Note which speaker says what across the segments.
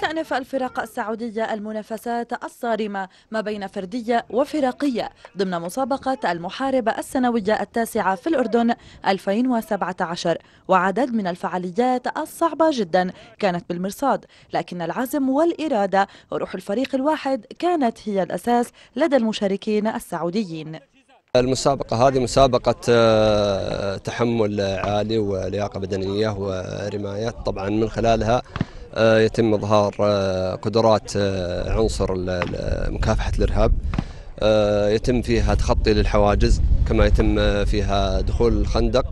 Speaker 1: تستأنف الفرق السعودية المنافسات الصارمة ما بين فردية وفرقية ضمن مسابقة المحاربة السنوية التاسعة في الأردن 2017 وعدد من الفعاليات الصعبة جدا كانت بالمرصاد لكن العزم والإرادة وروح الفريق الواحد كانت هي الأساس لدى المشاركين السعوديين
Speaker 2: المسابقة هذه مسابقة آه، تحمل عالي ولياقة بدنية ورمايات طبعا من خلالها آه، يتم إظهار آه، قدرات آه، عنصر مكافحة الإرهاب يتم فيها تخطي للحواجز كما يتم فيها دخول الخندق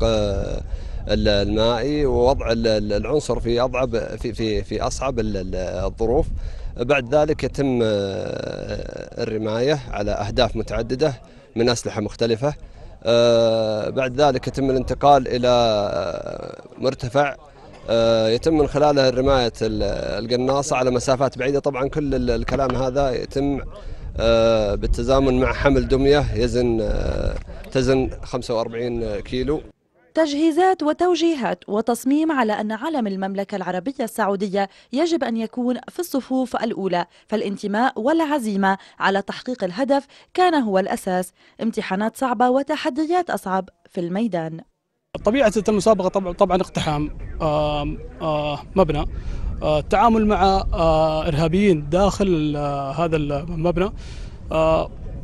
Speaker 2: المائي ووضع العنصر في اضعب في في في اصعب الظروف بعد ذلك يتم الرمايه على اهداف متعدده من اسلحه مختلفه بعد ذلك يتم الانتقال الى مرتفع آه، يتم من خلالها رماية القناصة على مسافات بعيدة طبعا كل الكلام هذا يتم آه، بالتزامن مع حمل دمية يزن آه، تزن 45 كيلو
Speaker 1: تجهيزات وتوجيهات وتصميم على أن علم المملكة العربية السعودية يجب أن يكون في الصفوف الأولى فالانتماء والعزيمة على تحقيق الهدف كان هو الأساس امتحانات صعبة وتحديات أصعب في الميدان
Speaker 3: طبيعة المسابقة طبعا طبعا اقتحام آه، مبنى آه، التعامل مع آه، ارهابيين داخل هذا المبنى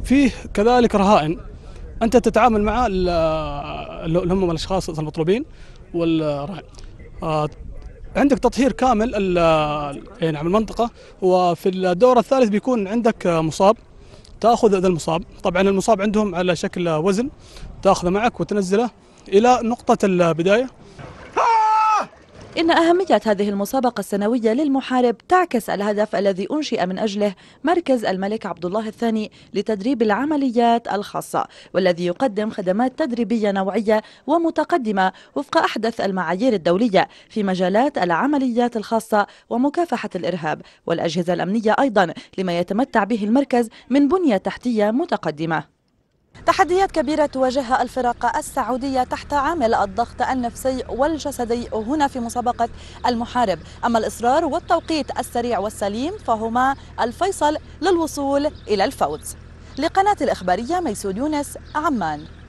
Speaker 3: فيه كذلك رهائن انت تتعامل مع اللي هم الاشخاص المطلوبين والرهائن عندك تطهير كامل يعني المنطقة وفي الدور الثالث بيكون عندك مصاب تاخذ هذا المصاب طبعا المصاب عندهم على شكل وزن تاخذه معك وتنزله إلى نقطة البداية
Speaker 1: إن أهمية هذه المسابقة السنوية للمحارب تعكس الهدف الذي أنشئ من أجله مركز الملك عبد الله الثاني لتدريب العمليات الخاصة والذي يقدم خدمات تدريبية نوعية ومتقدمة وفق أحدث المعايير الدولية في مجالات العمليات الخاصة ومكافحة الإرهاب والأجهزة الأمنية أيضا لما يتمتع به المركز من بنية تحتية متقدمة تحديات كبيرة تواجهها الفرق السعودية تحت عامل الضغط النفسي والجسدي هنا في مسابقة المحارب أما الإصرار والتوقيت السريع والسليم فهما الفيصل للوصول إلى الفوز لقناة الإخبارية ميسود يونس عمان